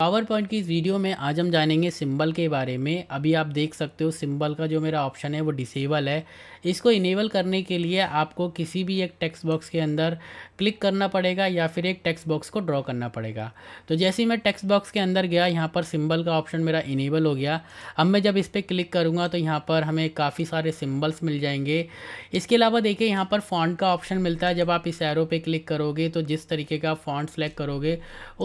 power PowerPoint की इस video में आज हम जानेंगे सिंबल के बारे में अभी आप देख सकते हो सिंबल का जो मेरा ऑप्शन है वो डिसेबल है इसको इनेबल करने के लिए आपको किसी भी एक टेक्स्ट बॉक्स के अंदर क्लिक करना पड़ेगा या फिर एक टेक्स्ट बॉक्स को ड्रॉ करना पड़ेगा तो जैसे ही मैं टेक्स्ट बॉक्स के अंदर गया यहाँ पर सिम्बल का ऑप्शन मेरा इनेबल हो गया अब मैं जब इस पर क्लिक करूँगा तो यहाँ पर हमें काफ़ी सारे सिम्बल्स मिल जाएंगे इसके अलावा देखिए यहाँ पर फ़ॉन्ट का ऑप्शन मिलता है जब आप इस एरो पर क्लिक करोगे तो जिस तरीके का फ़ॉन्ट सेलेक्ट करोगे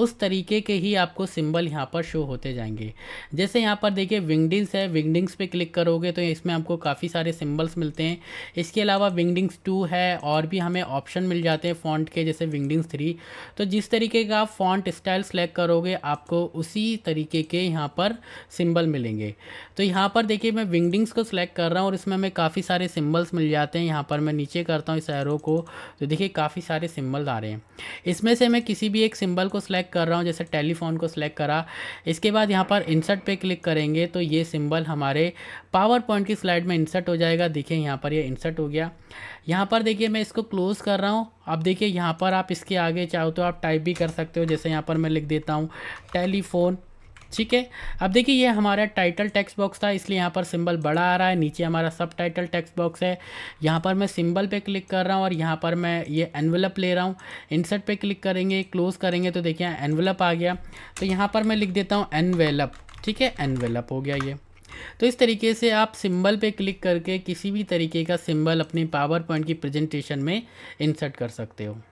उस तरीके के ही आपको सिंबल यहाँ पर शो होते जाएंगे जैसे यहाँ पर देखिए विंगडिंग्स है विंगडिंग्स पे क्लिक करोगे तो इसमें आपको काफ़ी सारे सिंबल्स मिलते हैं इसके अलावा विंगडिंग्स टू है और भी हमें ऑप्शन मिल जाते हैं फ़ॉन्ट के जैसे विंगडिंग्स थ्री तो जिस तरीके का आप फॉन्ट स्टाइल सेलेक्ट करोगे आपको उसी तरीके के यहाँ पर सिम्बल मिलेंगे तो यहाँ पर देखिए मैं विंगडिंग्स को सिलेक्ट कर रहा हूँ और इसमें हमें काफ़ी सारे सिम्बल्स मिल जाते हैं यहाँ पर मैं नीचे करता हूँ इस एरो को तो देखिए काफ़ी सारे सिम्बल आ रहे हैं इसमें से मैं किसी भी एक सिम्बल को सिलेक्ट कर रहा हूँ जैसे टेलीफोन को सिलेक्ट सेलेक्ट करा इसके बाद यहाँ पर इंसर्ट पे क्लिक करेंगे तो ये सिंबल हमारे पावर पॉइंट की स्लाइड में इंसर्ट हो जाएगा देखिए यहाँ पर ये यह इंसर्ट हो गया यहाँ पर देखिए मैं इसको क्लोज़ कर रहा हूँ अब देखिए यहाँ पर आप इसके आगे चाहो तो आप टाइप भी कर सकते हो जैसे यहाँ पर मैं लिख देता हूँ टेलीफोन ठीक है अब देखिए ये हमारा टाइटल टेक्स्ट बॉक्स था इसलिए यहाँ पर सिंबल बड़ा आ रहा है नीचे हमारा सब टाइटल टेक्स बॉक्स है यहाँ पर मैं सिंबल पे क्लिक कर रहा हूँ और यहाँ पर मैं ये एनवलप ले रहा हूँ इंसर्ट पे क्लिक करेंगे क्लोज़ करेंगे तो देखिए एनवलप आ गया तो यहाँ पर मैं लिख देता हूँ एनवेलप ठीक है एनवेलप हो गया ये तो इस तरीके से आप सिंबल पे क्लिक करके किसी भी तरीके का सिंबल अपने पावर पॉइंट की प्रेजेंटेशन में इंसर्ट कर सकते हो